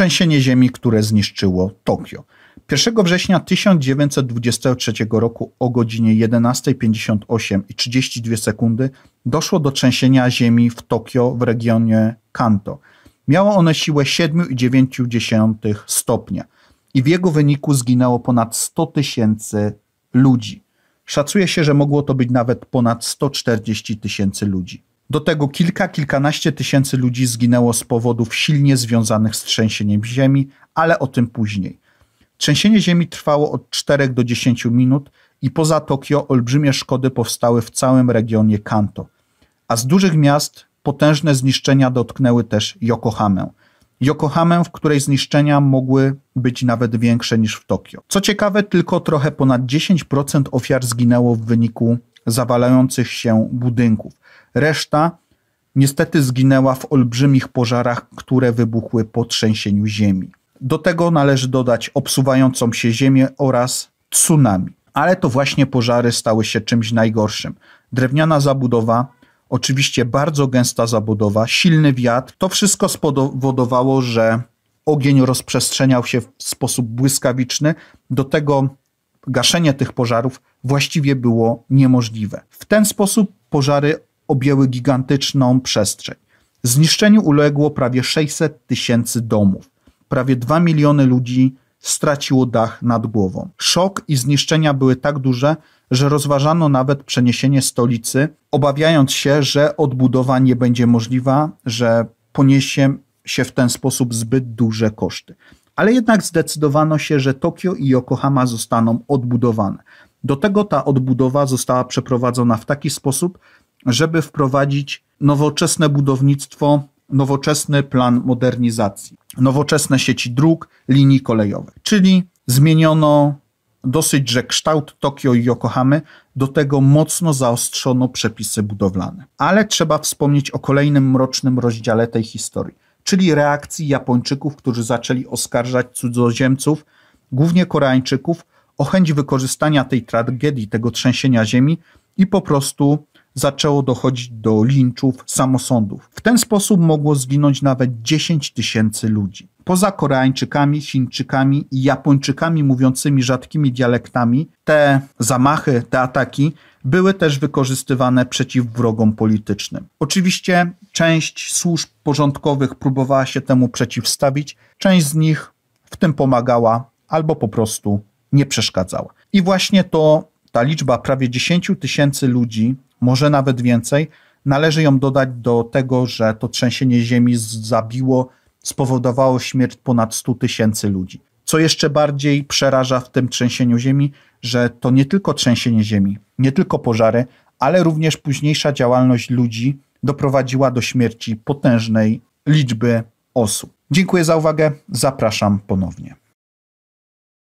trzęsienie ziemi, które zniszczyło Tokio. 1 września 1923 roku o godzinie 11.58 i 32 sekundy doszło do trzęsienia ziemi w Tokio w regionie Kanto. Miało one siłę 7,9 stopnia i w jego wyniku zginęło ponad 100 tysięcy ludzi. Szacuje się, że mogło to być nawet ponad 140 tysięcy ludzi. Do tego kilka, kilkanaście tysięcy ludzi zginęło z powodów silnie związanych z trzęsieniem ziemi, ale o tym później. Trzęsienie ziemi trwało od 4 do 10 minut i poza Tokio olbrzymie szkody powstały w całym regionie Kanto. A z dużych miast potężne zniszczenia dotknęły też Yokohamę. Yokohamę, w której zniszczenia mogły być nawet większe niż w Tokio. Co ciekawe, tylko trochę ponad 10% ofiar zginęło w wyniku zawalających się budynków. Reszta niestety zginęła w olbrzymich pożarach, które wybuchły po trzęsieniu ziemi. Do tego należy dodać obsuwającą się ziemię oraz tsunami. Ale to właśnie pożary stały się czymś najgorszym. Drewniana zabudowa, oczywiście bardzo gęsta zabudowa, silny wiatr, to wszystko spowodowało, że ogień rozprzestrzeniał się w sposób błyskawiczny. Do tego gaszenie tych pożarów właściwie było niemożliwe. W ten sposób pożary objęły gigantyczną przestrzeń. Zniszczeniu uległo prawie 600 tysięcy domów. Prawie 2 miliony ludzi straciło dach nad głową. Szok i zniszczenia były tak duże, że rozważano nawet przeniesienie stolicy, obawiając się, że odbudowa nie będzie możliwa, że poniesie się w ten sposób zbyt duże koszty ale jednak zdecydowano się, że Tokio i Yokohama zostaną odbudowane. Do tego ta odbudowa została przeprowadzona w taki sposób, żeby wprowadzić nowoczesne budownictwo, nowoczesny plan modernizacji, nowoczesne sieci dróg, linii kolejowych. Czyli zmieniono dosyć, że kształt Tokio i Yokohamy, do tego mocno zaostrzono przepisy budowlane. Ale trzeba wspomnieć o kolejnym mrocznym rozdziale tej historii czyli reakcji Japończyków, którzy zaczęli oskarżać cudzoziemców, głównie Koreańczyków, o chęć wykorzystania tej tragedii, tego trzęsienia ziemi i po prostu zaczęło dochodzić do linczów, samosądów. W ten sposób mogło zginąć nawet 10 tysięcy ludzi poza Koreańczykami, Chińczykami i Japończykami mówiącymi rzadkimi dialektami, te zamachy, te ataki były też wykorzystywane przeciw wrogom politycznym. Oczywiście część służb porządkowych próbowała się temu przeciwstawić, część z nich w tym pomagała albo po prostu nie przeszkadzała. I właśnie to ta liczba prawie 10 tysięcy ludzi, może nawet więcej, należy ją dodać do tego, że to trzęsienie ziemi zabiło spowodowało śmierć ponad 100 tysięcy ludzi. Co jeszcze bardziej przeraża w tym trzęsieniu ziemi, że to nie tylko trzęsienie ziemi, nie tylko pożary, ale również późniejsza działalność ludzi doprowadziła do śmierci potężnej liczby osób. Dziękuję za uwagę, zapraszam ponownie.